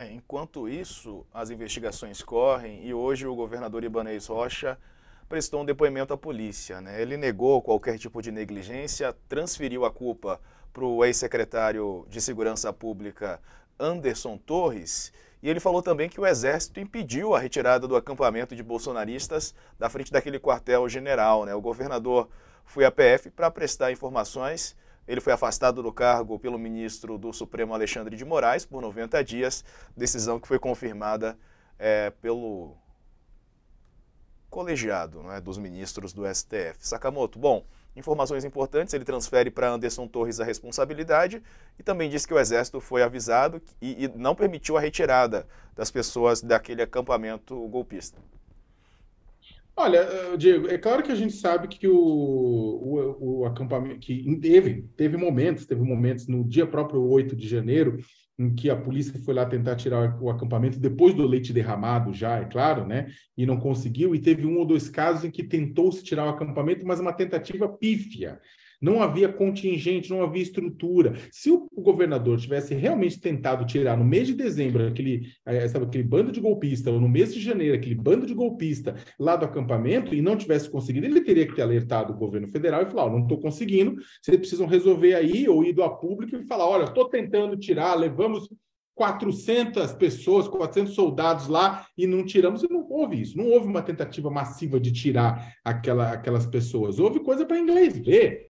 É, enquanto isso, as investigações correm e hoje o governador Ibanez Rocha prestou um depoimento à polícia. Né? Ele negou qualquer tipo de negligência, transferiu a culpa para o ex-secretário de Segurança Pública Anderson Torres e ele falou também que o Exército impediu a retirada do acampamento de bolsonaristas da frente daquele quartel-general. Né? O governador foi à PF para prestar informações ele foi afastado do cargo pelo ministro do Supremo Alexandre de Moraes por 90 dias, decisão que foi confirmada é, pelo colegiado né, dos ministros do STF. Sakamoto, bom, informações importantes, ele transfere para Anderson Torres a responsabilidade e também diz que o Exército foi avisado e, e não permitiu a retirada das pessoas daquele acampamento golpista. Olha, eh, Diego, é claro que a gente sabe que o, o, o, acampamento que teve, teve momentos, teve momentos no dia próprio 8 de janeiro, em que a polícia foi lá tentar tirar o acampamento depois do leite derramado, já, é claro, né? E não conseguiu, e teve um ou dois casos em que tentou-se tirar o acampamento, mas uma tentativa pífia não havia contingente, não havia estrutura. Se o governador tivesse realmente tentado tirar no mês de dezembro aquele, eh, sabe, aquele bando de golpista, ou no mês de janeiro aquele bando de golpista lá do acampamento e não tivesse conseguido, ele teria que ter alertado o governo federal e falar: oh, não estou conseguindo, vocês precisam resolver aí, ou ido a público e falar: olha, estou tentando tirar, levamos 400 pessoas, 400 soldados lá e não tiramos, e não houve isso. Não houve uma tentativa massiva de tirar aquela, aquelas pessoas. Houve coisa para inglês ver.